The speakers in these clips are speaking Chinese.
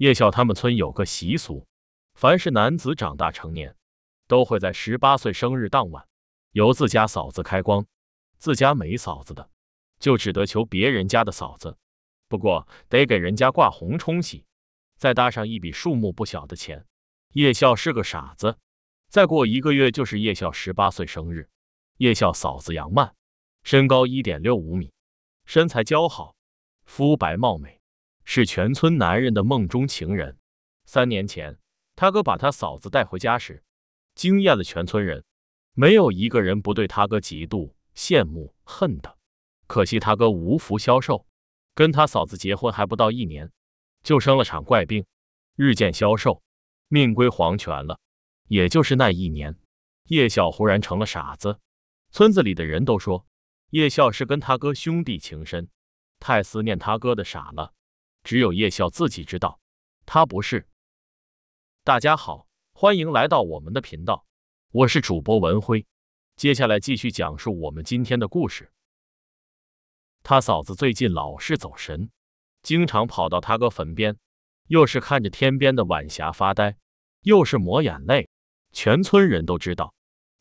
叶校他们村有个习俗，凡是男子长大成年，都会在十八岁生日当晚由自家嫂子开光。自家没嫂子的，就只得求别人家的嫂子，不过得给人家挂红冲喜，再搭上一笔数目不小的钱。叶校是个傻子，再过一个月就是叶校十八岁生日。叶校嫂子杨曼，身高一点六五米，身材姣好，肤白貌美。是全村男人的梦中情人。三年前，他哥把他嫂子带回家时，惊艳了全村人，没有一个人不对他哥嫉妒、羡慕、恨的。可惜他哥无福消受，跟他嫂子结婚还不到一年，就生了场怪病，日渐消瘦，命归黄泉了。也就是那一年，叶笑忽然成了傻子。村子里的人都说，叶笑是跟他哥兄弟情深，太思念他哥的傻了。只有叶笑自己知道，他不是。大家好，欢迎来到我们的频道，我是主播文辉，接下来继续讲述我们今天的故事。他嫂子最近老是走神，经常跑到他哥坟边，又是看着天边的晚霞发呆，又是抹眼泪，全村人都知道，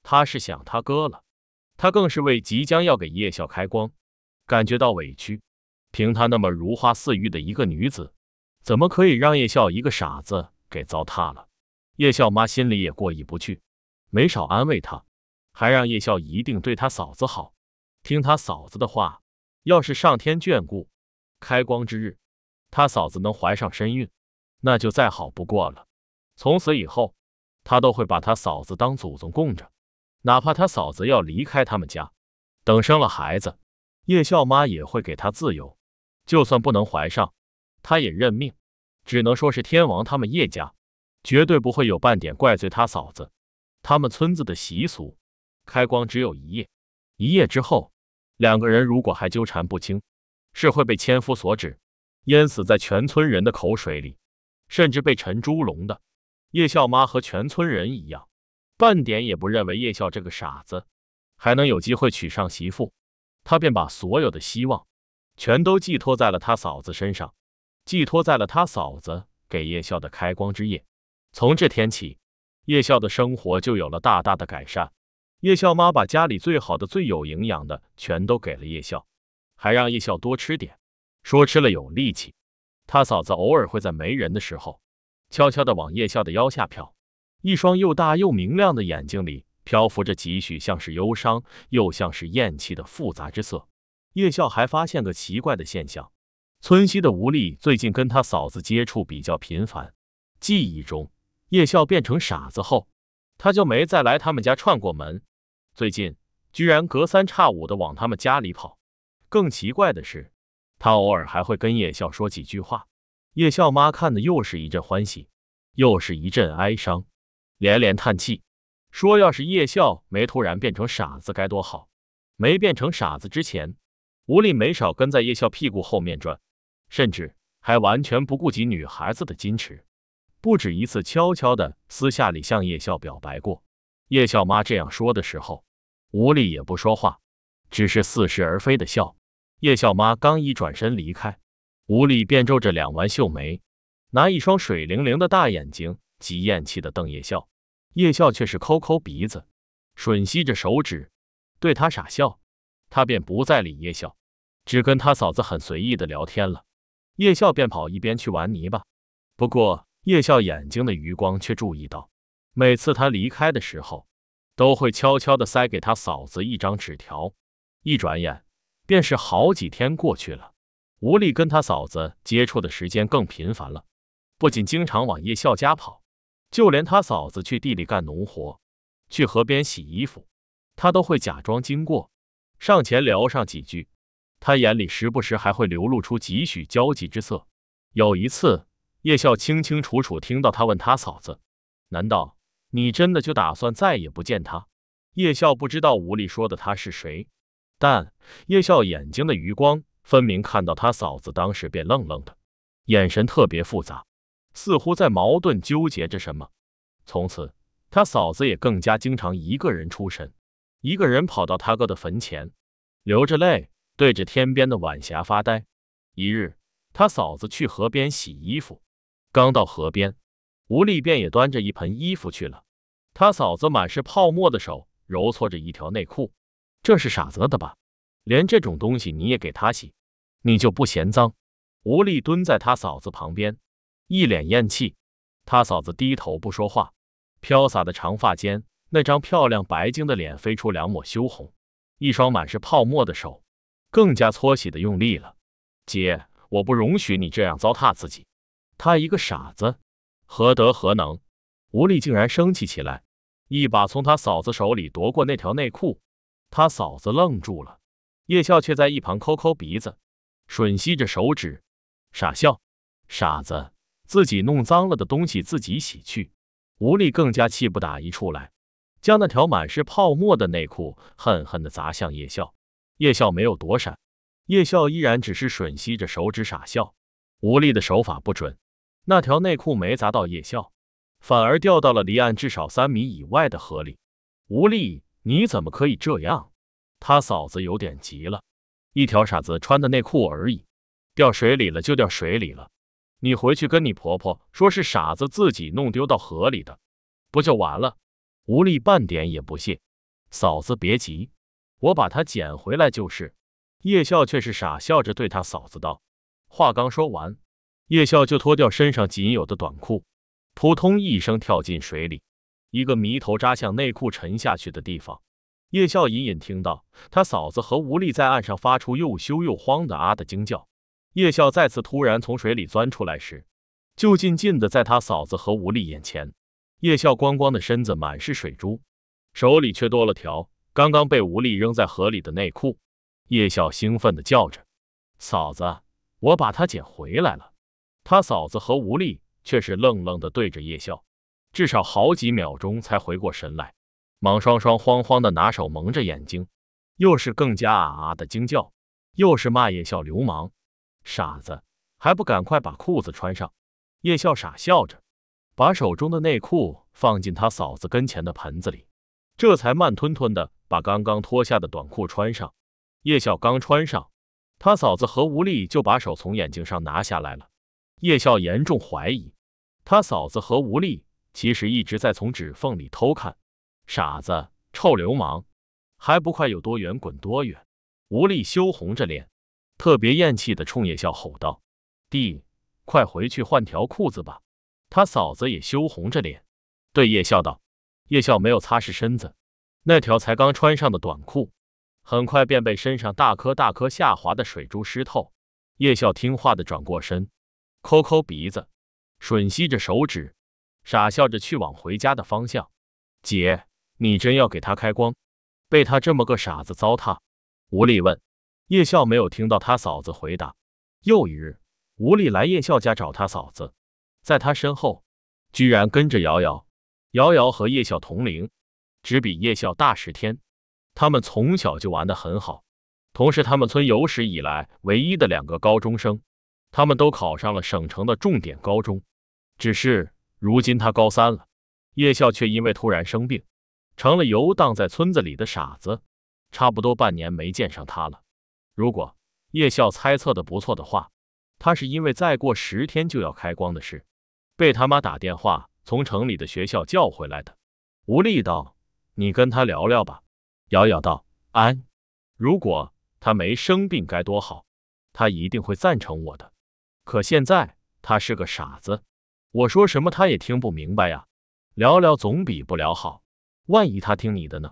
他是想他哥了。他更是为即将要给叶笑开光，感觉到委屈。凭她那么如花似玉的一个女子，怎么可以让叶笑一个傻子给糟蹋了？叶笑妈心里也过意不去，没少安慰她，还让叶笑一定对她嫂子好，听他嫂子的话。要是上天眷顾，开光之日，他嫂子能怀上身孕，那就再好不过了。从此以后，他都会把他嫂子当祖宗供着，哪怕他嫂子要离开他们家，等生了孩子，叶笑妈也会给他自由。就算不能怀上，他也认命，只能说是天王他们叶家，绝对不会有半点怪罪他嫂子。他们村子的习俗，开光只有一夜，一夜之后，两个人如果还纠缠不清，是会被千夫所指，淹死在全村人的口水里，甚至被沉猪笼的叶笑妈和全村人一样，半点也不认为叶笑这个傻子还能有机会娶上媳妇，他便把所有的希望。全都寄托在了他嫂子身上，寄托在了他嫂子给叶笑的开光之夜。从这天起，叶笑的生活就有了大大的改善。叶笑妈把家里最好的、最有营养的全都给了叶笑，还让叶笑多吃点，说吃了有力气。他嫂子偶尔会在没人的时候，悄悄地往叶笑的腰下瞟，一双又大又明亮的眼睛里漂浮着几许像是忧伤又像是厌弃的复杂之色。叶笑还发现个奇怪的现象，村西的吴丽最近跟他嫂子接触比较频繁。记忆中，叶笑变成傻子后，他就没再来他们家串过门。最近居然隔三差五的往他们家里跑。更奇怪的是，他偶尔还会跟叶笑说几句话。叶笑妈看的又是一阵欢喜，又是一阵哀伤，连连叹气，说要是叶笑没突然变成傻子该多好，没变成傻子之前。吴丽没少跟在叶笑屁股后面转，甚至还完全不顾及女孩子的矜持，不止一次悄悄地私下里向叶笑表白过。叶笑妈这样说的时候，吴丽也不说话，只是似是而非的笑。叶笑妈刚一转身离开，吴丽便皱着两弯秀眉，拿一双水灵灵的大眼睛极厌气的瞪叶笑。叶笑却是抠抠鼻子，吮吸着手指，对他傻笑。他便不再理叶笑，只跟他嫂子很随意的聊天了。叶笑便跑一边去玩泥巴。不过叶笑眼睛的余光却注意到，每次他离开的时候，都会悄悄的塞给他嫂子一张纸条。一转眼，便是好几天过去了。吴丽跟他嫂子接触的时间更频繁了，不仅经常往叶笑家跑，就连他嫂子去地里干农活，去河边洗衣服，他都会假装经过。上前聊上几句，他眼里时不时还会流露出几许焦急之色。有一次，叶笑清清楚楚听到他问他嫂子：“难道你真的就打算再也不见他？”叶笑不知道吴丽说的他是谁，但叶笑眼睛的余光分明看到他嫂子当时便愣愣的，眼神特别复杂，似乎在矛盾纠结着什么。从此，他嫂子也更加经常一个人出神。一个人跑到他哥的坟前，流着泪，对着天边的晚霞发呆。一日，他嫂子去河边洗衣服，刚到河边，吴丽便也端着一盆衣服去了。他嫂子满是泡沫的手揉搓着一条内裤，这是傻子的吧？连这种东西你也给他洗，你就不嫌脏？吴丽蹲在他嫂子旁边，一脸厌气。他嫂子低头不说话，飘洒的长发间。那张漂亮白净的脸飞出两抹羞红，一双满是泡沫的手更加搓洗的用力了。姐，我不容许你这样糟蹋自己。他一个傻子，何德何能？吴丽竟然生气起来，一把从他嫂子手里夺过那条内裤。他嫂子愣住了，叶笑却在一旁抠抠鼻子，吮吸着手指，傻笑。傻子，自己弄脏了的东西自己洗去。吴丽更加气不打一处来。将那条满是泡沫的内裤狠狠地砸向叶笑，叶笑没有躲闪，叶笑依然只是吮吸着手指傻笑。吴力的手法不准，那条内裤没砸到叶笑，反而掉到了离岸至少三米以外的河里。吴力，你怎么可以这样？他嫂子有点急了。一条傻子穿的内裤而已，掉水里了就掉水里了，你回去跟你婆婆说是傻子自己弄丢到河里的，不就完了？吴丽半点也不屑，嫂子别急，我把它捡回来就是。叶笑却是傻笑着对他嫂子道。话刚说完，叶笑就脱掉身上仅有的短裤，扑通一声跳进水里，一个迷头扎向内裤沉下去的地方。叶笑隐隐听到他嫂子和吴丽在岸上发出又羞又慌的啊的惊叫。叶笑再次突然从水里钻出来时，就静静的在他嫂子和吴丽眼前。叶笑光光的身子满是水珠，手里却多了条刚刚被吴丽扔在河里的内裤。叶笑兴奋的叫着：“嫂子，我把他捡回来了！”他嫂子和吴丽却是愣愣的对着叶笑，至少好几秒钟才回过神来，忙双双慌慌的拿手蒙着眼睛，又是更加啊啊的惊叫，又是骂叶笑流氓、傻子，还不赶快把裤子穿上！叶笑傻笑着。把手中的内裤放进他嫂子跟前的盆子里，这才慢吞吞的把刚刚脱下的短裤穿上。叶笑刚穿上，他嫂子和吴力就把手从眼睛上拿下来了。叶笑严重怀疑，他嫂子和吴力其实一直在从指缝里偷看。傻子，臭流氓，还不快有多远滚多远！吴力羞红着脸，特别厌气的冲叶笑吼道：“弟，快回去换条裤子吧。”他嫂子也羞红着脸，对叶笑道：“叶笑没有擦拭身子，那条才刚穿上的短裤，很快便被身上大颗大颗下滑的水珠湿透。叶笑听话的转过身，抠抠鼻子，吮吸着手指，傻笑着去往回家的方向。姐，你真要给他开光？被他这么个傻子糟蹋？”吴丽问。叶笑没有听到他嫂子回答。又一日，吴丽来叶笑家找他嫂子。在他身后，居然跟着瑶瑶。瑶瑶和叶笑同龄，只比叶笑大十天。他们从小就玩得很好，同是他们村有史以来唯一的两个高中生。他们都考上了省城的重点高中，只是如今他高三了，叶笑却因为突然生病，成了游荡在村子里的傻子。差不多半年没见上他了。如果叶笑猜测的不错的话，他是因为再过十天就要开光的事。被他妈打电话从城里的学校叫回来的，吴丽道：“你跟他聊聊吧。”瑶瑶道：“安，如果他没生病该多好，他一定会赞成我的。可现在他是个傻子，我说什么他也听不明白呀。聊聊总比不聊好，万一他听你的呢？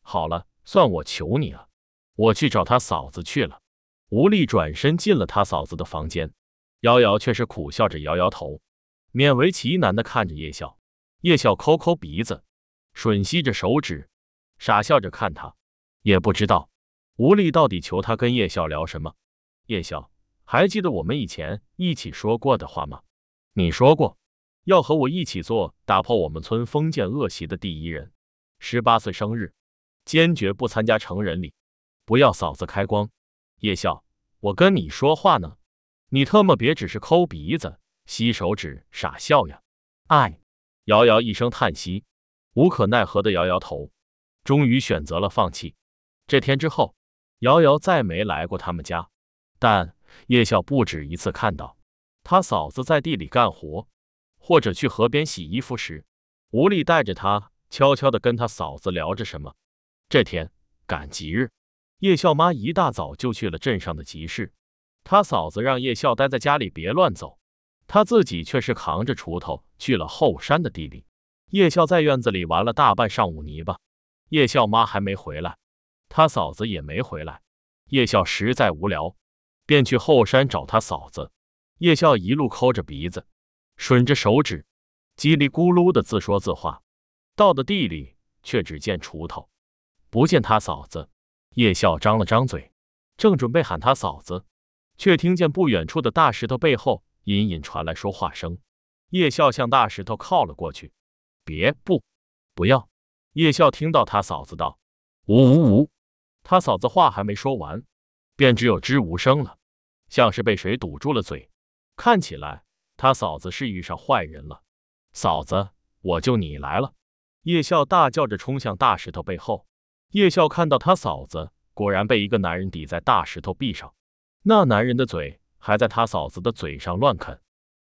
好了，算我求你了，我去找他嫂子去了。”吴丽转身进了他嫂子的房间，瑶瑶却是苦笑着摇摇头。勉为其难的看着叶笑，叶笑抠抠鼻子，吮吸着手指，傻笑着看他。也不知道吴丽到底求他跟叶笑聊什么。叶笑，还记得我们以前一起说过的话吗？你说过要和我一起做打破我们村封建恶习的第一人。十八岁生日，坚决不参加成人礼，不要嫂子开光。叶笑，我跟你说话呢，你特么别只是抠鼻子。吸手指，傻笑呀！唉，瑶瑶一声叹息，无可奈何的摇摇头，终于选择了放弃。这天之后，瑶瑶再没来过他们家。但叶笑不止一次看到他嫂子在地里干活，或者去河边洗衣服时，吴力带着他悄悄的跟他嫂子聊着什么。这天赶集日，叶笑妈一大早就去了镇上的集市，他嫂子让叶笑待在家里，别乱走。他自己却是扛着锄头去了后山的地里。叶笑在院子里玩了大半上午泥巴，叶笑妈还没回来，他嫂子也没回来。叶笑实在无聊，便去后山找他嫂子。叶笑一路抠着鼻子，吮着手指，叽里咕噜的自说自话。到的地里却只见锄头，不见他嫂子。叶笑张了张嘴，正准备喊他嫂子，却听见不远处的大石头背后。隐隐传来说话声，叶笑向大石头靠了过去。别不，不要！叶笑听到他嫂子道：“呜呜呜！”他嫂子话还没说完，便只有吱无声了，像是被谁堵住了嘴。看起来他嫂子是遇上坏人了。嫂子，我救你来了！叶笑大叫着冲向大石头背后。叶笑看到他嫂子果然被一个男人抵在大石头壁上，那男人的嘴。还在他嫂子的嘴上乱啃，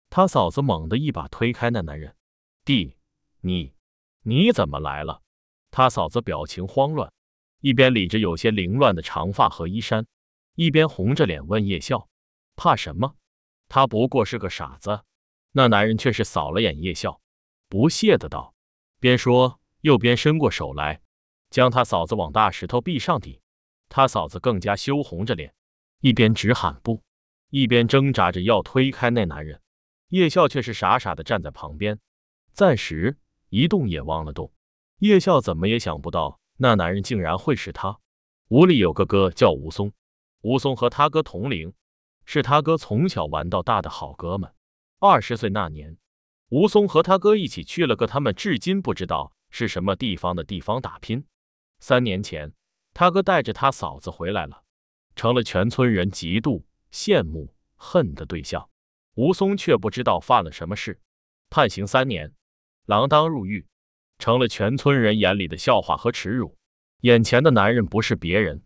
他嫂子猛地一把推开那男人：“弟，你你怎么来了？”他嫂子表情慌乱，一边理着有些凌乱的长发和衣衫，一边红着脸问叶笑：“怕什么？他不过是个傻子。”那男人却是扫了眼叶笑，不屑的道，边说又边伸过手来，将他嫂子往大石头壁上顶。他嫂子更加羞红着脸，一边直喊不。一边挣扎着要推开那男人，叶笑却是傻傻的站在旁边，暂时一动也忘了动。叶笑怎么也想不到，那男人竟然会是他。屋里有个哥叫吴松，吴松和他哥同龄，是他哥从小玩到大的好哥们。二十岁那年，吴松和他哥一起去了个他们至今不知道是什么地方的地方打拼。三年前，他哥带着他嫂子回来了，成了全村人嫉妒。羡慕恨的对象，吴松却不知道犯了什么事，判刑三年，锒铛入狱，成了全村人眼里的笑话和耻辱。眼前的男人不是别人，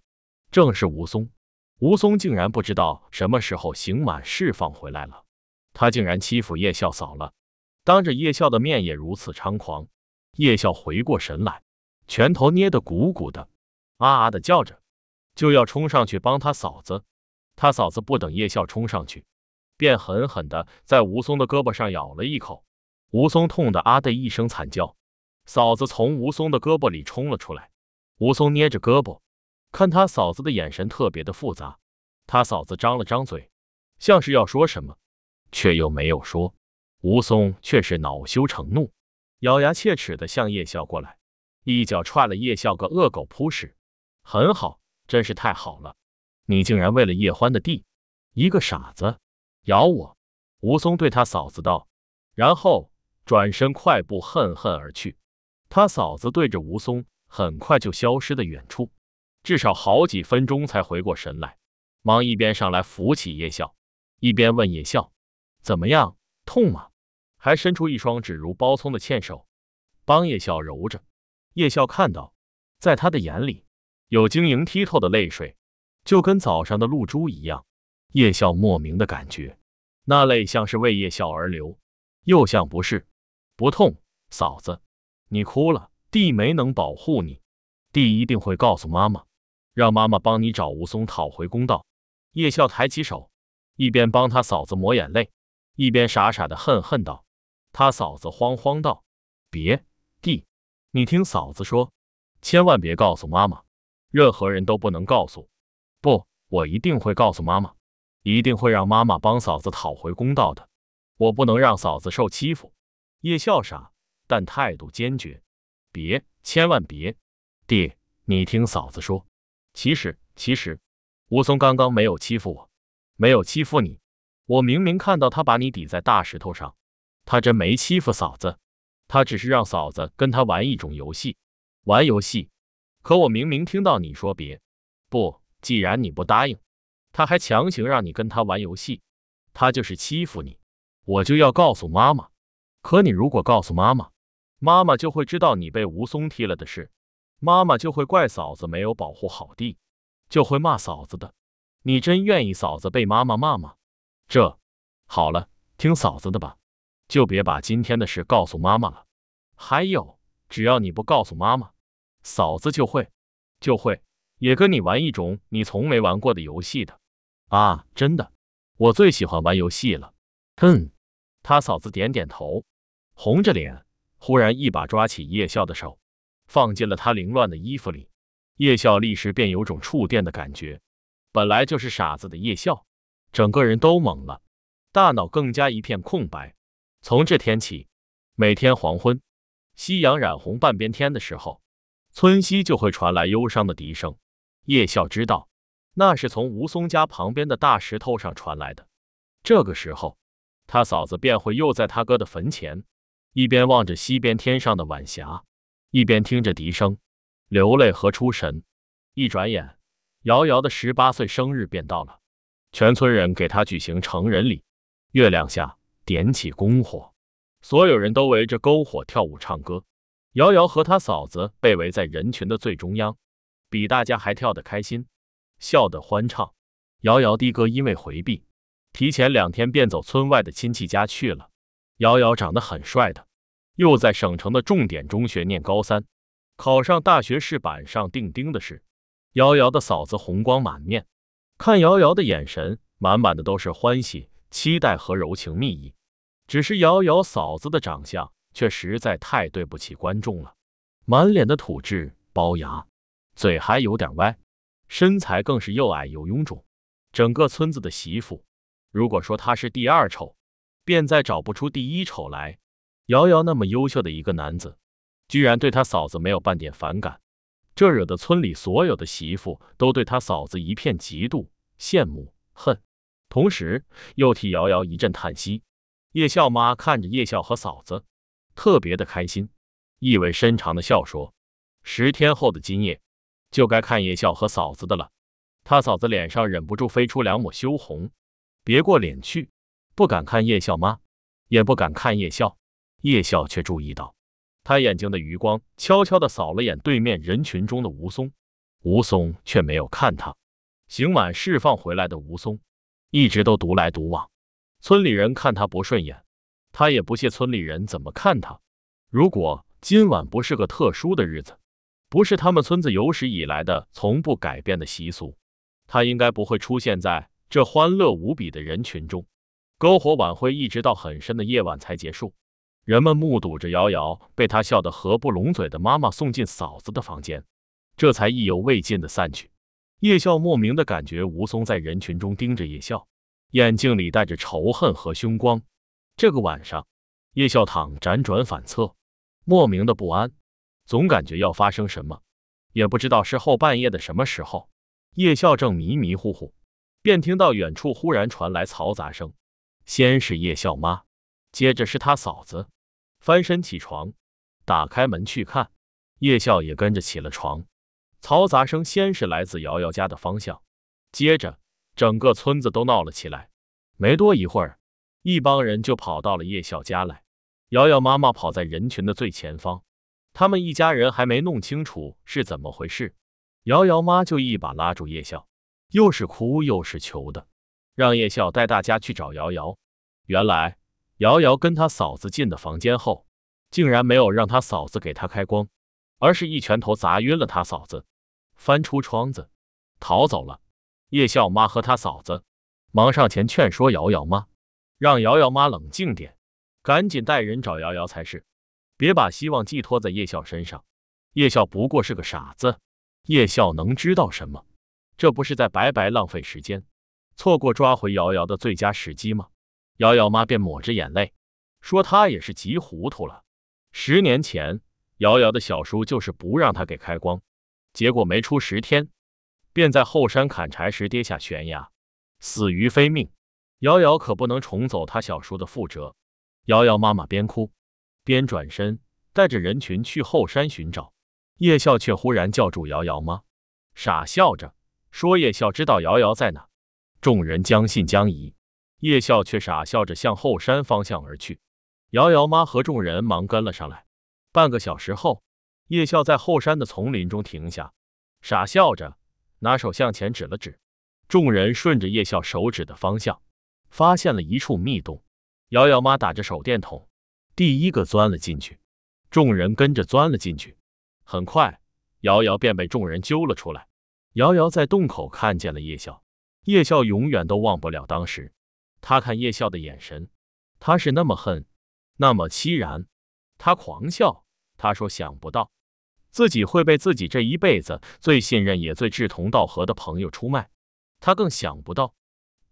正是吴松。吴松竟然不知道什么时候刑满释放回来了，他竟然欺负叶笑嫂了，当着叶笑的面也如此猖狂。叶笑回过神来，拳头捏得鼓鼓的，啊啊的叫着，就要冲上去帮他嫂子。他嫂子不等叶笑冲上去，便狠狠地在吴松的胳膊上咬了一口。吴松痛得啊的一声惨叫，嫂子从吴松的胳膊里冲了出来。吴松捏着胳膊，看他嫂子的眼神特别的复杂。他嫂子张了张嘴，像是要说什么，却又没有说。吴松却是恼羞成怒，咬牙切齿的向叶笑过来，一脚踹了叶笑个恶狗扑屎。很好，真是太好了。你竟然为了叶欢的地，一个傻子，咬我！吴松对他嫂子道，然后转身快步恨恨而去。他嫂子对着吴松，很快就消失的远处，至少好几分钟才回过神来，忙一边上来扶起叶笑，一边问叶笑：“怎么样，痛吗？”还伸出一双指如包葱的欠手，帮叶笑揉着。叶笑看到，在他的眼里，有晶莹剔透的泪水。就跟早上的露珠一样，叶笑莫名的感觉，那泪像是为叶笑而流，又像不是，不痛。嫂子，你哭了，弟没能保护你，弟一定会告诉妈妈，让妈妈帮你找吴松讨回公道。叶笑抬起手，一边帮他嫂子抹眼泪，一边傻傻的恨恨道：“他嫂子慌慌道，别，弟，你听嫂子说，千万别告诉妈妈，任何人都不能告诉。”不，我一定会告诉妈妈，一定会让妈妈帮嫂子讨回公道的。我不能让嫂子受欺负。叶笑傻，但态度坚决。别，千万别，弟，你听嫂子说。其实，其实，吴松刚刚没有欺负我，没有欺负你。我明明看到他把你抵在大石头上，他真没欺负嫂子。他只是让嫂子跟他玩一种游戏，玩游戏。可我明明听到你说别，不。既然你不答应，他还强行让你跟他玩游戏，他就是欺负你，我就要告诉妈妈。可你如果告诉妈妈，妈妈就会知道你被吴松踢了的事，妈妈就会怪嫂子没有保护好弟，就会骂嫂子的。你真愿意嫂子被妈妈骂吗？这好了，听嫂子的吧，就别把今天的事告诉妈妈了。还有，只要你不告诉妈妈，嫂子就会，就会。也跟你玩一种你从没玩过的游戏的，啊，真的，我最喜欢玩游戏了。哼，他嫂子点点头，红着脸，忽然一把抓起叶笑的手，放进了他凌乱的衣服里。叶笑立时便有种触电的感觉。本来就是傻子的叶笑，整个人都懵了，大脑更加一片空白。从这天起，每天黄昏，夕阳染红半边天的时候，村西就会传来忧伤的笛声。叶笑知道，那是从吴松家旁边的大石头上传来的。这个时候，他嫂子便会又在他哥的坟前，一边望着西边天上的晚霞，一边听着笛声，流泪和出神。一转眼，瑶瑶的十八岁生日便到了，全村人给他举行成人礼。月亮下点起篝火，所有人都围着篝火跳舞唱歌。瑶瑶和他嫂子被围在人群的最中央。比大家还跳得开心，笑得欢畅。瑶瑶的哥因为回避，提前两天便走村外的亲戚家去了。瑶瑶长得很帅的，又在省城的重点中学念高三，考上大学是板上钉钉的事。瑶瑶的嫂子红光满面，看瑶瑶的眼神满满的都是欢喜、期待和柔情蜜意。只是瑶瑶嫂子的长相却实在太对不起观众了，满脸的土质，龅牙。嘴还有点歪，身材更是又矮又臃肿，整个村子的媳妇，如果说他是第二丑，便再找不出第一丑来。瑶瑶那么优秀的一个男子，居然对他嫂子没有半点反感，这惹得村里所有的媳妇都对他嫂子一片嫉妒、羡慕、恨，同时又替瑶瑶一阵叹息。叶笑妈看着叶笑和嫂子，特别的开心，意味深长的笑说：“十天后的今夜。”就该看叶笑和嫂子的了，他嫂子脸上忍不住飞出两抹羞红，别过脸去，不敢看叶笑妈，也不敢看叶笑。叶笑却注意到，他眼睛的余光悄悄地扫了眼对面人群中的吴松，吴松却没有看他。刑满释放回来的吴松，一直都独来独往，村里人看他不顺眼，他也不屑村里人怎么看他。如果今晚不是个特殊的日子。不是他们村子有史以来的从不改变的习俗，他应该不会出现在这欢乐无比的人群中。篝火晚会一直到很深的夜晚才结束，人们目睹着瑶瑶被他笑得合不拢嘴的妈妈送进嫂子的房间，这才意犹未尽的散去。叶笑莫名的感觉吴松在人群中盯着叶笑，眼睛里带着仇恨和凶光。这个晚上，叶笑躺辗转反侧，莫名的不安。总感觉要发生什么，也不知道是后半夜的什么时候。叶笑正迷迷糊糊，便听到远处忽然传来嘈杂声。先是叶笑妈，接着是他嫂子。翻身起床，打开门去看，叶笑也跟着起了床。嘈杂声先是来自瑶瑶家的方向，接着整个村子都闹了起来。没多一会儿，一帮人就跑到了叶笑家来。瑶瑶妈妈跑在人群的最前方。他们一家人还没弄清楚是怎么回事，瑶瑶妈就一把拉住叶笑，又是哭又是求的，让叶笑带大家去找瑶瑶。原来，瑶瑶跟他嫂子进的房间后，竟然没有让他嫂子给他开光，而是一拳头砸晕了他嫂子，翻出窗子逃走了。叶笑妈和他嫂子忙上前劝说瑶瑶妈，让瑶瑶妈冷静点，赶紧带人找瑶瑶才是。别把希望寄托在叶笑身上，叶笑不过是个傻子，叶笑能知道什么？这不是在白白浪费时间，错过抓回瑶瑶的最佳时机吗？瑶瑶妈便抹着眼泪说：“她也是急糊涂了。十年前，瑶瑶的小叔就是不让她给开光，结果没出十天，便在后山砍柴时跌下悬崖，死于非命。瑶瑶可不能重走他小叔的覆辙。”瑶瑶妈妈边哭。边转身带着人群去后山寻找，叶笑却忽然叫住瑶瑶妈，傻笑着说：“叶笑知道瑶瑶在哪。”众人将信将疑，叶笑却傻笑着向后山方向而去。瑶瑶妈和众人忙跟了上来。半个小时后，叶笑在后山的丛林中停下，傻笑着拿手向前指了指，众人顺着叶笑手指的方向，发现了一处密洞。瑶瑶妈打着手电筒。第一个钻了进去，众人跟着钻了进去。很快，瑶瑶便被众人揪了出来。瑶瑶在洞口看见了叶笑，叶笑永远都忘不了当时他看叶笑的眼神，他是那么恨，那么凄然。他狂笑，他说：“想不到自己会被自己这一辈子最信任也最志同道合的朋友出卖。”他更想不到，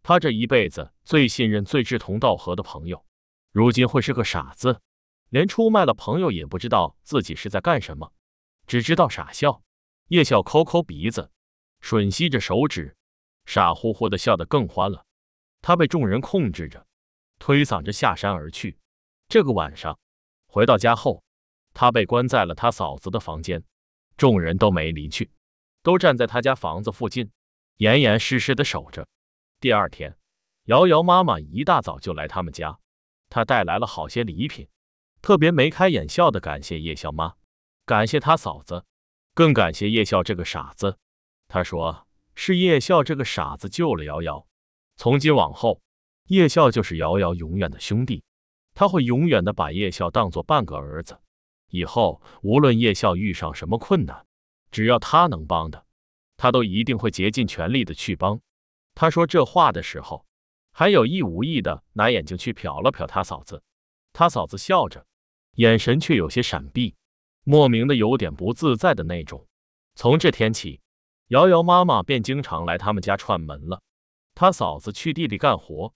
他这一辈子最信任最志同道合的朋友。如今会是个傻子，连出卖了朋友也不知道自己是在干什么，只知道傻笑。叶笑抠抠鼻子，吮吸着手指，傻乎乎的笑得更欢了。他被众人控制着，推搡着下山而去。这个晚上，回到家后，他被关在了他嫂子的房间，众人都没离去，都站在他家房子附近，严严实实的守着。第二天，瑶瑶妈妈一大早就来他们家。他带来了好些礼品，特别眉开眼笑的感谢叶笑妈，感谢他嫂子，更感谢叶笑这个傻子。他说是叶笑这个傻子救了瑶瑶，从今往后，叶笑就是瑶瑶永远的兄弟，他会永远的把叶笑当做半个儿子。以后无论叶笑遇上什么困难，只要他能帮的，他都一定会竭尽全力的去帮。他说这话的时候。还有意无意的拿眼睛去瞟了瞟他嫂子，他嫂子笑着，眼神却有些闪避，莫名的有点不自在的那种。从这天起，瑶瑶妈妈便经常来他们家串门了。他嫂子去地里干活，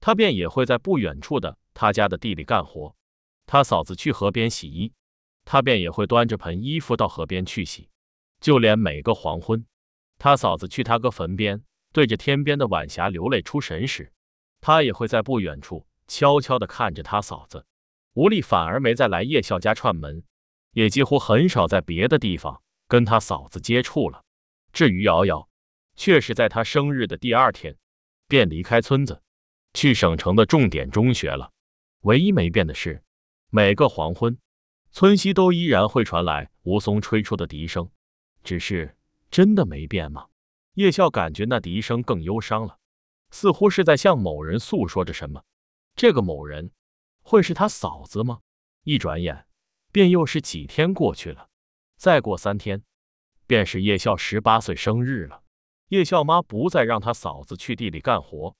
他便也会在不远处的他家的地里干活。他嫂子去河边洗衣，他便也会端着盆衣服到河边去洗。就连每个黄昏，他嫂子去他哥坟边，对着天边的晚霞流泪出神时，他也会在不远处悄悄地看着他嫂子。吴丽反而没再来叶笑家串门，也几乎很少在别的地方跟他嫂子接触了。至于瑶瑶，却是在他生日的第二天便离开村子，去省城的重点中学了。唯一没变的是，每个黄昏，村西都依然会传来吴松吹出的笛声。只是，真的没变吗？叶笑感觉那笛声更忧伤了。似乎是在向某人诉说着什么，这个某人会是他嫂子吗？一转眼，便又是几天过去了。再过三天，便是叶笑十八岁生日了。叶笑妈不再让他嫂子去地里干活，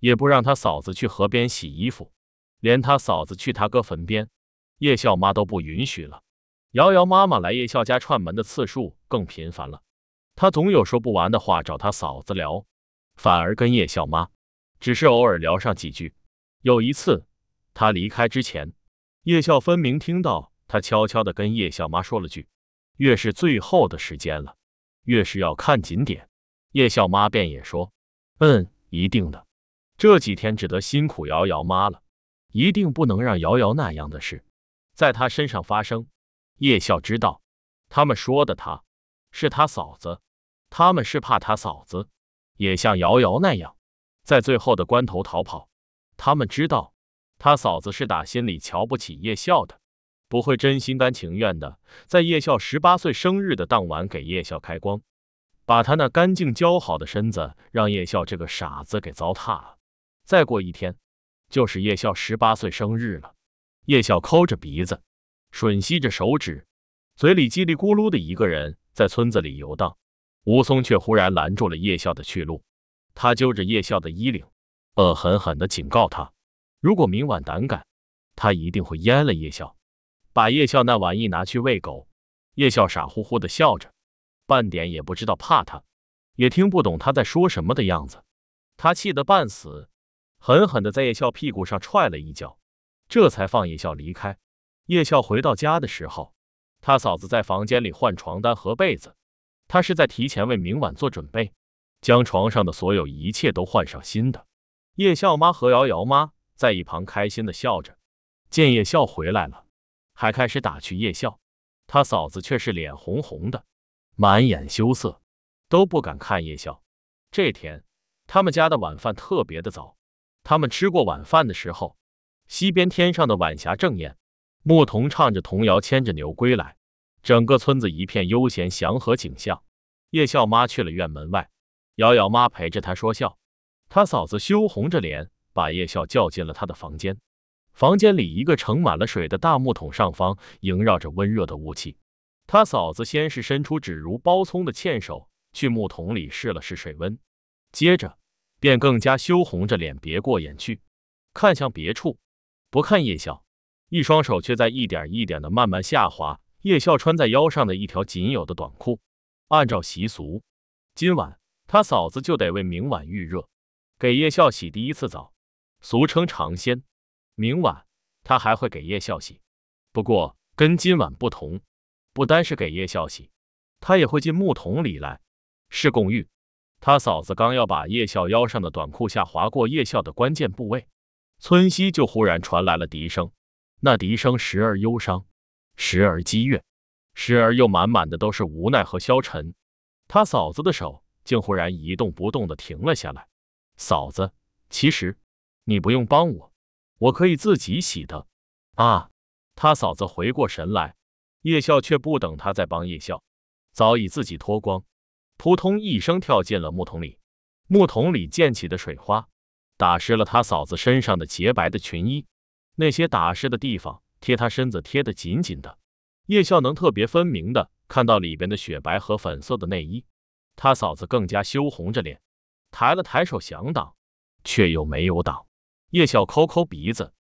也不让他嫂子去河边洗衣服，连他嫂子去他哥坟边，叶笑妈都不允许了。瑶瑶妈妈来叶笑家串门的次数更频繁了，她总有说不完的话找他嫂子聊。反而跟叶笑妈，只是偶尔聊上几句。有一次，他离开之前，叶笑分明听到他悄悄的跟叶笑妈说了句：“越是最后的时间了，越是要看紧点。”叶笑妈便也说：“嗯，一定的。这几天只得辛苦瑶瑶妈了，一定不能让瑶瑶那样的事，在他身上发生。”叶笑知道，他们说的他，是他嫂子，他们是怕他嫂子。也像瑶瑶那样，在最后的关头逃跑。他们知道，他嫂子是打心里瞧不起叶笑的，不会真心甘情愿的在叶笑十八岁生日的当晚给叶笑开光，把他那干净姣好的身子让叶笑这个傻子给糟蹋了。再过一天，就是叶笑十八岁生日了。叶笑抠着鼻子，吮吸着手指，嘴里叽里咕噜的，一个人在村子里游荡。武松却忽然拦住了叶笑的去路，他揪着叶笑的衣领，恶狠狠地警告他：“如果明晚胆敢，他一定会阉了叶笑，把叶笑那玩意拿去喂狗。”叶笑傻乎乎地笑着，半点也不知道怕他，也听不懂他在说什么的样子。他气得半死，狠狠地在叶笑屁股上踹了一脚，这才放叶笑离开。叶笑回到家的时候，他嫂子在房间里换床单和被子。他是在提前为明晚做准备，将床上的所有一切都换上新的。叶笑妈和瑶瑶妈在一旁开心的笑着，见叶笑回来了，还开始打趣叶笑。他嫂子却是脸红红的，满眼羞涩，都不敢看叶笑。这天，他们家的晚饭特别的早。他们吃过晚饭的时候，西边天上的晚霞正艳，牧童唱着童谣，牵着牛归来。整个村子一片悠闲祥和景象，叶笑妈去了院门外，瑶瑶妈陪着她说笑。她嫂子羞红着脸，把叶笑叫进了她的房间。房间里一个盛满了水的大木桶上方萦绕着温热的雾气。他嫂子先是伸出指如包葱的纤手去木桶里试了试水温，接着便更加羞红着脸，别过眼去，看向别处，不看叶笑，一双手却在一点一点的慢慢下滑。叶笑穿在腰上的一条仅有的短裤，按照习俗，今晚他嫂子就得为明晚预热，给叶笑洗第一次澡，俗称尝鲜。明晚他还会给叶笑洗，不过跟今晚不同，不单是给叶笑洗，他也会进木桶里来，是共浴。他嫂子刚要把叶笑腰上的短裤下滑过叶笑的关键部位，村西就忽然传来了笛声，那笛声时而忧伤。时而激越，时而又满满的都是无奈和消沉。他嫂子的手竟忽然一动不动地停了下来。嫂子，其实你不用帮我，我可以自己洗的。啊！他嫂子回过神来，叶笑却不等他再帮叶笑，早已自己脱光，扑通一声跳进了木桶里。木桶里溅起的水花，打湿了他嫂子身上的洁白的裙衣。那些打湿的地方。贴他身子贴得紧紧的，叶笑能特别分明的看到里边的雪白和粉色的内衣。他嫂子更加羞红着脸，抬了抬手想挡，却又没有挡。叶笑抠抠鼻子，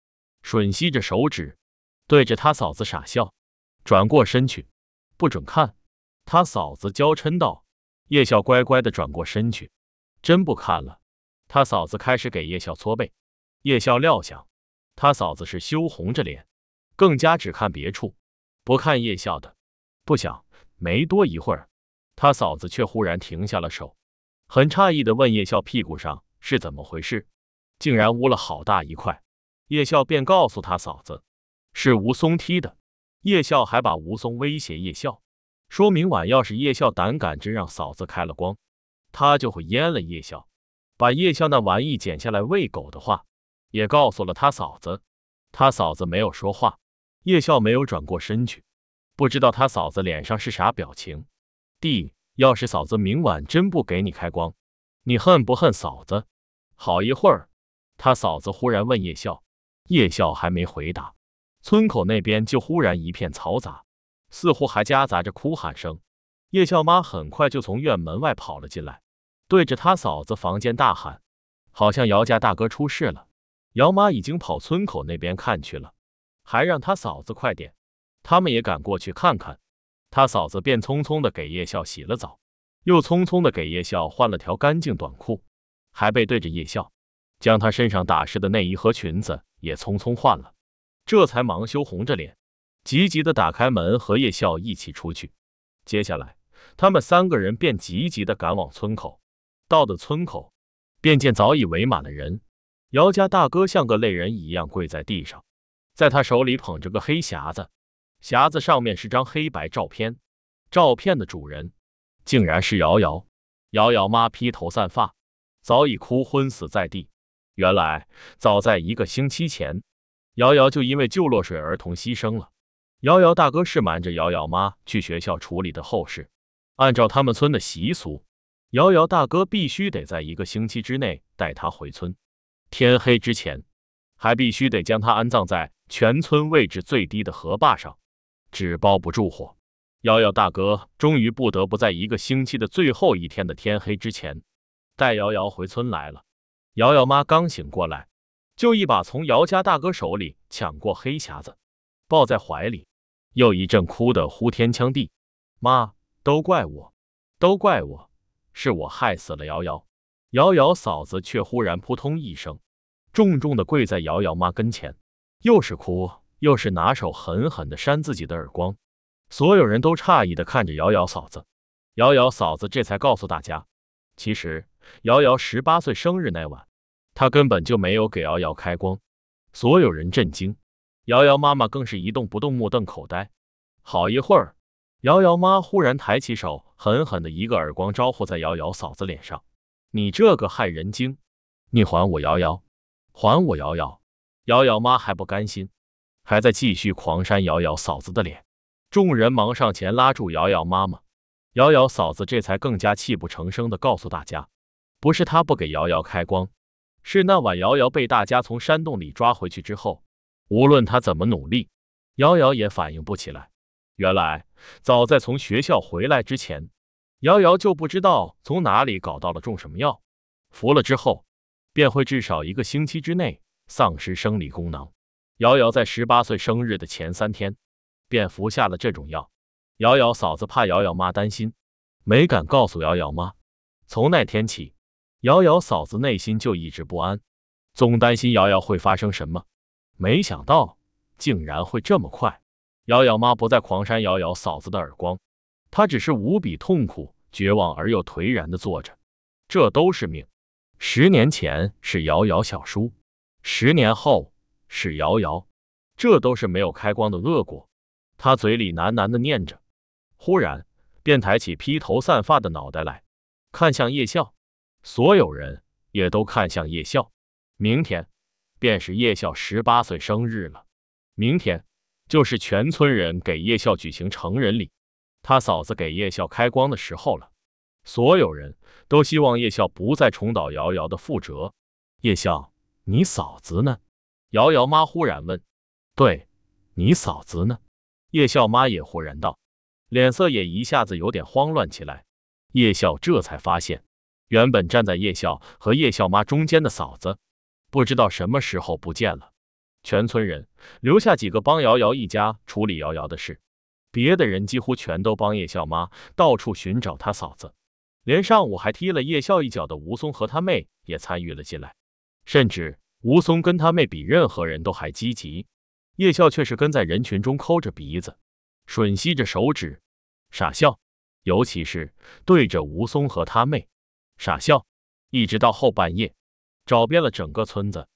吮吸着手指，对着他嫂子傻笑，转过身去，不准看。他嫂子娇嗔道：“叶笑，乖乖的转过身去，真不看了。”他嫂子开始给叶笑搓背。叶笑料想，他嫂子是羞红着脸。更加只看别处，不看叶笑的。不想没多一会儿，他嫂子却忽然停下了手，很诧异的问叶笑：“屁股上是怎么回事？竟然污了好大一块。”叶笑便告诉他嫂子：“是吴松踢的。”叶笑还把吴松威胁叶笑，说明晚要是叶笑胆敢真让嫂子开了光，他就会阉了叶笑，把叶笑那玩意剪下来喂狗的话，也告诉了他嫂子。他嫂子没有说话。叶笑没有转过身去，不知道他嫂子脸上是啥表情。弟，要是嫂子明晚真不给你开光，你恨不恨嫂子？好一会儿，他嫂子忽然问叶笑，叶笑还没回答，村口那边就忽然一片嘈杂，似乎还夹杂着哭喊声。叶笑妈很快就从院门外跑了进来，对着他嫂子房间大喊，好像姚家大哥出事了。姚妈已经跑村口那边看去了。还让他嫂子快点，他们也赶过去看看。他嫂子便匆匆的给叶笑洗了澡，又匆匆的给叶笑换了条干净短裤，还背对着叶笑，将他身上打湿的内衣和裙子也匆匆换了，这才忙羞红着脸，急急的打开门和叶笑一起出去。接下来，他们三个人便急急的赶往村口。到的村口，便见早已围满了人。姚家大哥像个泪人一样跪在地上。在他手里捧着个黑匣子，匣子上面是张黑白照片，照片的主人竟然是瑶瑶。瑶瑶妈披头散发，早已哭昏死在地。原来早在一个星期前，瑶瑶就因为救落水儿童牺牲了。瑶瑶大哥是瞒着瑶瑶妈去学校处理的后事，按照他们村的习俗，瑶瑶大哥必须得在一个星期之内带她回村，天黑之前，还必须得将他安葬在。全村位置最低的河坝上，纸包不住火。瑶瑶大哥终于不得不在一个星期的最后一天的天黑之前，带瑶瑶回村来了。瑶瑶妈刚醒过来，就一把从姚家大哥手里抢过黑匣子，抱在怀里，又一阵哭得呼天抢地：“妈，都怪我，都怪我，是我害死了瑶瑶。”瑶瑶嫂子却忽然扑通一声，重重的跪在瑶瑶妈跟前。又是哭，又是拿手狠狠地扇自己的耳光，所有人都诧异地看着瑶瑶嫂子。瑶瑶嫂子这才告诉大家，其实瑶瑶十八岁生日那晚，她根本就没有给瑶瑶开光。所有人震惊，瑶瑶妈妈更是一动不动，目瞪口呆。好一会儿，瑶瑶妈忽然抬起手，狠狠的一个耳光招呼在瑶瑶嫂子脸上：“你这个害人精！你还我瑶瑶，还我瑶瑶！”瑶瑶妈还不甘心，还在继续狂扇瑶瑶嫂子的脸。众人忙上前拉住瑶瑶妈妈，瑶瑶嫂子这才更加泣不成声的告诉大家：“不是她不给瑶瑶开光，是那晚瑶瑶被大家从山洞里抓回去之后，无论她怎么努力，瑶瑶也反应不起来。原来早在从学校回来之前，瑶瑶就不知道从哪里搞到了种什么药，服了之后，便会至少一个星期之内。”丧失生理功能，瑶瑶在十八岁生日的前三天便服下了这种药。瑶瑶嫂子怕瑶瑶妈担心，没敢告诉瑶瑶妈。从那天起，瑶瑶嫂子内心就一直不安，总担心瑶瑶会发生什么。没想到竟然会这么快。瑶瑶妈不再狂扇瑶瑶嫂子的耳光，她只是无比痛苦、绝望而又颓然的坐着。这都是命。十年前是瑶瑶小叔。十年后是瑶瑶，这都是没有开光的恶果。他嘴里喃喃的念着，忽然便抬起披头散发的脑袋来，看向叶笑。所有人也都看向叶笑。明天便是叶笑十八岁生日了，明天就是全村人给叶笑举行成人礼，他嫂子给叶笑开光的时候了。所有人都希望叶笑不再重蹈瑶瑶的覆辙。叶笑。你嫂子呢？瑶瑶妈忽然问。对，你嫂子呢？叶笑妈也忽然道，脸色也一下子有点慌乱起来。叶笑这才发现，原本站在叶笑和叶笑妈中间的嫂子，不知道什么时候不见了。全村人留下几个帮瑶瑶一家处理瑶瑶的事，别的人几乎全都帮叶笑妈到处寻找她嫂子，连上午还踢了叶笑一脚的吴松和他妹也参与了进来。甚至吴松跟他妹比任何人都还积极，叶笑却是跟在人群中抠着鼻子，吮吸着手指，傻笑，尤其是对着吴松和他妹，傻笑，一直到后半夜，找遍了整个村子，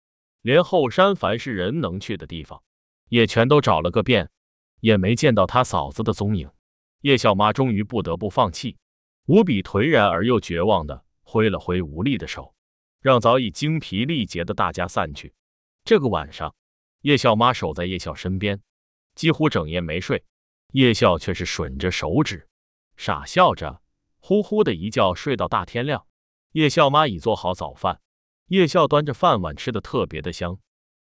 连后山凡是人能去的地方，也全都找了个遍，也没见到他嫂子的踪影。叶笑妈终于不得不放弃，无比颓然而又绝望的挥了挥无力的手。让早已精疲力竭的大家散去。这个晚上，叶笑妈守在叶笑身边，几乎整夜没睡。叶笑却是吮着手指，傻笑着，呼呼的一觉睡到大天亮。叶笑妈已做好早饭，叶笑端着饭碗吃的特别的香。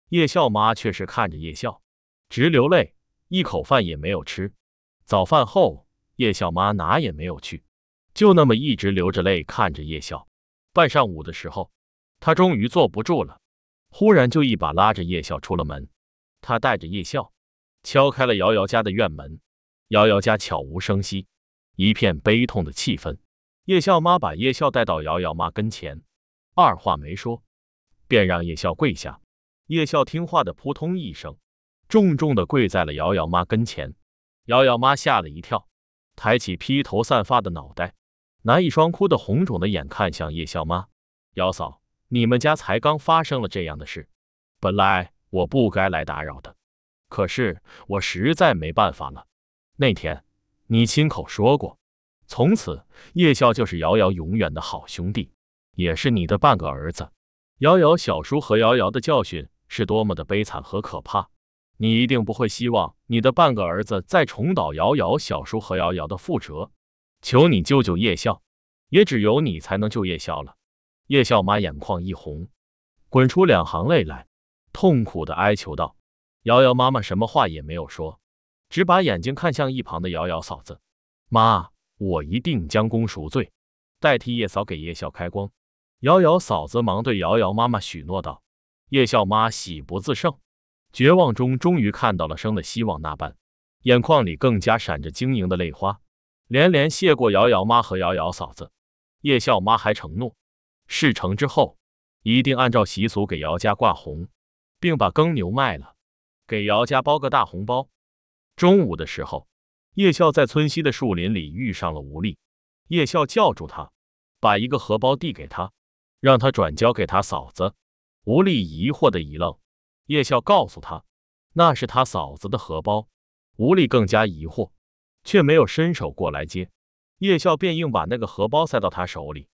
叶笑妈却是看着叶笑，直流泪，一口饭也没有吃。早饭后，叶笑妈哪也没有去，就那么一直流着泪看着叶笑。半上午的时候。他终于坐不住了，忽然就一把拉着叶笑出了门。他带着叶笑敲开了瑶瑶家的院门，瑶瑶家悄无声息，一片悲痛的气氛。叶笑妈把叶笑带到瑶瑶妈跟前，二话没说，便让叶笑跪下。叶笑听话的扑通一声，重重的跪在了瑶瑶妈跟前。瑶瑶妈吓了一跳，抬起披头散发的脑袋，拿一双哭得红肿的眼看向叶笑妈，瑶嫂。你们家才刚发生了这样的事，本来我不该来打扰的，可是我实在没办法了。那天你亲口说过，从此叶笑就是瑶瑶永远的好兄弟，也是你的半个儿子。瑶瑶小叔和瑶瑶的教训是多么的悲惨和可怕，你一定不会希望你的半个儿子再重蹈瑶瑶小叔和瑶瑶的覆辙。求你救救叶笑，也只有你才能救叶笑了。叶笑妈眼眶一红，滚出两行泪来，痛苦的哀求道：“瑶瑶妈妈什么话也没有说，只把眼睛看向一旁的瑶瑶嫂子。妈，我一定将功赎罪，代替叶嫂给叶笑开光。”瑶瑶嫂子忙对瑶瑶妈妈许诺道：“叶笑妈喜不自胜，绝望中终于看到了生的希望，那般眼眶里更加闪着晶莹的泪花，连连谢过瑶瑶妈和瑶瑶嫂子。叶笑妈还承诺。”事成之后，一定按照习俗给姚家挂红，并把耕牛卖了，给姚家包个大红包。中午的时候，叶笑在村西的树林里遇上了吴丽，叶笑叫住他，把一个荷包递给他，让他转交给他嫂子。吴丽疑惑的一愣，叶笑告诉他，那是他嫂子的荷包。吴丽更加疑惑，却没有伸手过来接，叶笑便硬把那个荷包塞到他手里。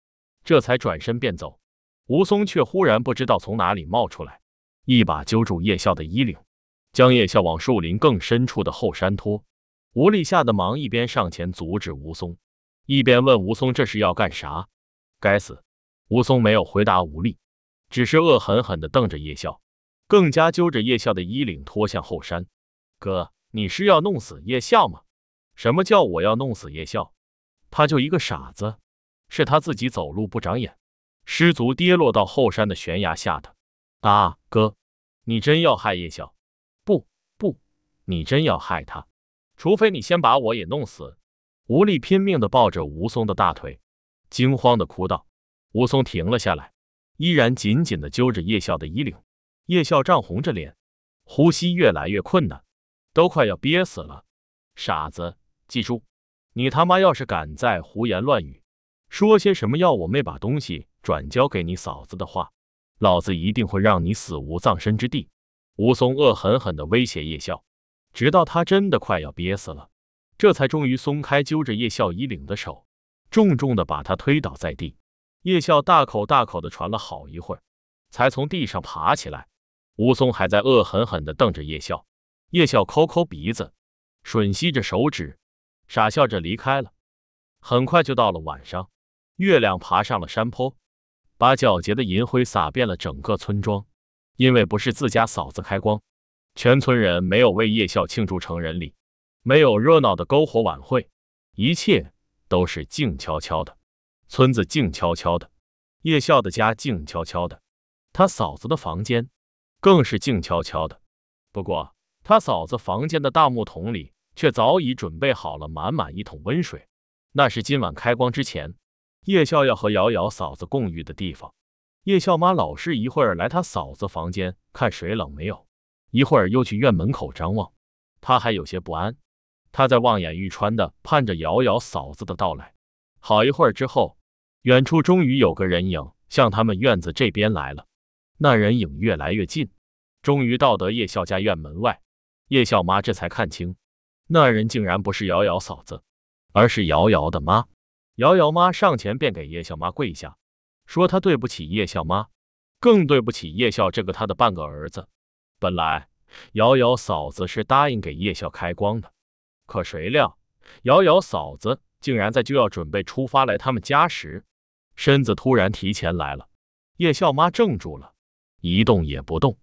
这才转身便走，吴松却忽然不知道从哪里冒出来，一把揪住叶笑的衣领，将叶笑往树林更深处的后山拖。吴力吓得忙一边上前阻止吴松，一边问吴松：“这是要干啥？”该死！吴松没有回答吴力，只是恶狠狠地瞪着叶笑，更加揪着叶笑的衣领拖向后山。“哥，你是要弄死叶笑吗？”“什么叫我要弄死叶笑？他就一个傻子。”是他自己走路不长眼，失足跌落到后山的悬崖下的。啊，哥，你真要害叶笑？不不，你真要害他？除非你先把我也弄死！吴力拼命的抱着吴松的大腿，惊慌的哭道。吴松停了下来，依然紧紧的揪着叶笑的衣领。叶笑涨红着脸，呼吸越来越困难，都快要憋死了。傻子，记住，你他妈要是敢再胡言乱语！说些什么要我没把东西转交给你嫂子的话，老子一定会让你死无葬身之地！吴松恶狠狠的威胁叶笑，直到他真的快要憋死了，这才终于松开揪着叶笑衣领的手，重重的把他推倒在地。叶笑大口大口的喘了好一会儿，才从地上爬起来。吴松还在恶狠狠的瞪着叶笑，叶笑抠抠鼻子，吮吸着手指，傻笑着离开了。很快就到了晚上。月亮爬上了山坡，把皎洁的银辉洒遍了整个村庄。因为不是自家嫂子开光，全村人没有为叶笑庆祝成人礼，没有热闹的篝火晚会，一切都是静悄悄的。村子静悄悄的，叶笑的家静悄悄的，他嫂子的房间更是静悄悄的。不过，他嫂子房间的大木桶里却早已准备好了满满一桶温水，那是今晚开光之前。叶笑要和瑶瑶嫂子共浴的地方，叶笑妈老是一会儿来他嫂子房间看水冷没有，一会儿又去院门口张望，他还有些不安，他在望眼欲穿的盼着瑶瑶嫂子的到来。好一会儿之后，远处终于有个人影向他们院子这边来了，那人影越来越近，终于到得叶笑家院门外，叶笑妈这才看清，那人竟然不是瑶瑶嫂子，而是瑶瑶的妈。瑶瑶妈上前便给叶笑妈跪下，说：“她对不起叶笑妈，更对不起叶笑这个她的半个儿子。本来瑶瑶嫂子是答应给叶笑开光的，可谁料瑶瑶嫂子竟然在就要准备出发来他们家时，身子突然提前来了。叶笑妈怔住了，一动也不动，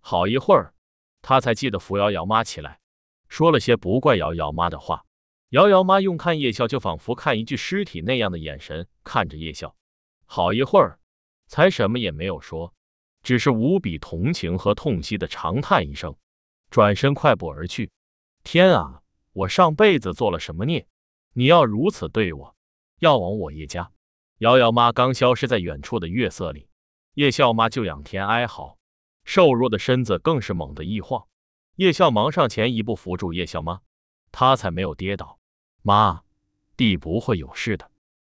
好一会儿，她才记得扶瑶瑶妈起来，说了些不怪瑶瑶妈的话。”瑶瑶妈用看叶笑就仿佛看一具尸体那样的眼神看着叶笑，好一会儿，才什么也没有说，只是无比同情和痛惜的长叹一声，转身快步而去。天啊，我上辈子做了什么孽？你要如此对我，要往我叶家！瑶瑶妈刚消失在远处的月色里，叶笑妈就仰天哀嚎，瘦弱的身子更是猛地一晃。叶笑忙上前一步扶住叶笑妈，她才没有跌倒。妈，弟不会有事的，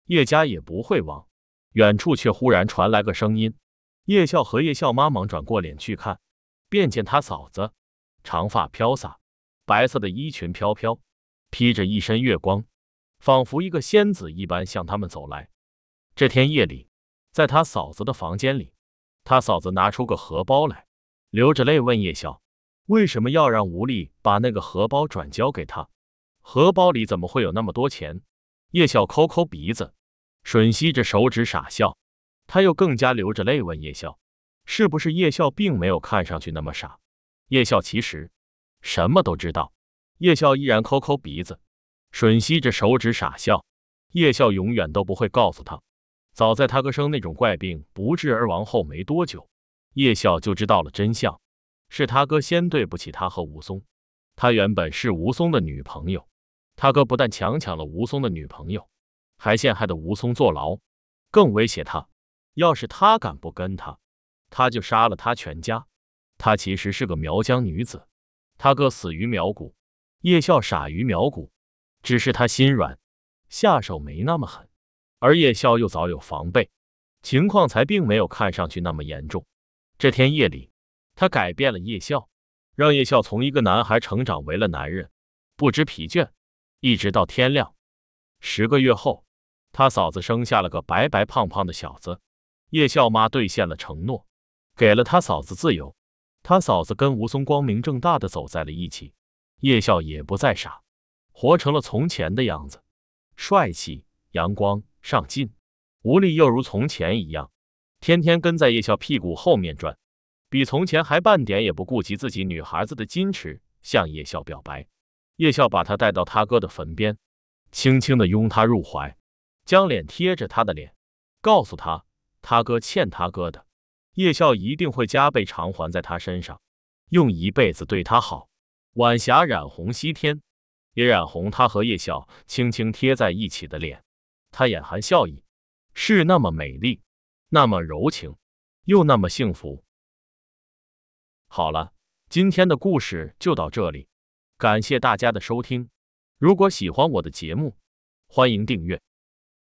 叶家也不会亡。远处却忽然传来个声音，叶笑和叶笑妈忙转过脸去看，便见他嫂子，长发飘洒，白色的衣裙飘飘，披着一身月光，仿佛一个仙子一般向他们走来。这天夜里，在他嫂子的房间里，他嫂子拿出个荷包来，流着泪问叶笑，为什么要让吴丽把那个荷包转交给他？荷包里怎么会有那么多钱？叶笑抠抠鼻子，吮吸着手指傻笑。他又更加流着泪问叶笑：“是不是？”叶笑并没有看上去那么傻。叶笑其实什么都知道。叶笑依然抠抠鼻子，吮吸着手指傻笑。叶笑永远都不会告诉他，早在他哥生那种怪病不治而亡后没多久，叶笑就知道了真相，是他哥先对不起他和吴松。他原本是吴松的女朋友。他哥不但强抢了吴松的女朋友，还陷害的吴松坐牢，更威胁他，要是他敢不跟他，他就杀了他全家。他其实是个苗疆女子，他哥死于苗蛊，叶笑傻于苗蛊，只是他心软，下手没那么狠。而叶笑又早有防备，情况才并没有看上去那么严重。这天夜里，他改变了叶笑，让叶笑从一个男孩成长为了男人，不知疲倦。一直到天亮，十个月后，他嫂子生下了个白白胖胖的小子。叶笑妈兑现了承诺，给了他嫂子自由。他嫂子跟吴松光明正大的走在了一起。叶笑也不再傻，活成了从前的样子，帅气、阳光、上进。吴力又如从前一样，天天跟在叶笑屁股后面转，比从前还半点也不顾及自己女孩子的矜持，向叶笑表白。叶笑把他带到他哥的坟边，轻轻的拥他入怀，将脸贴着他的脸，告诉他他哥欠他哥的，叶笑一定会加倍偿还在他身上，用一辈子对他好。晚霞染红西天，也染红他和叶笑轻轻贴在一起的脸。他眼含笑意，是那么美丽，那么柔情，又那么幸福。好了，今天的故事就到这里。感谢大家的收听，如果喜欢我的节目，欢迎订阅。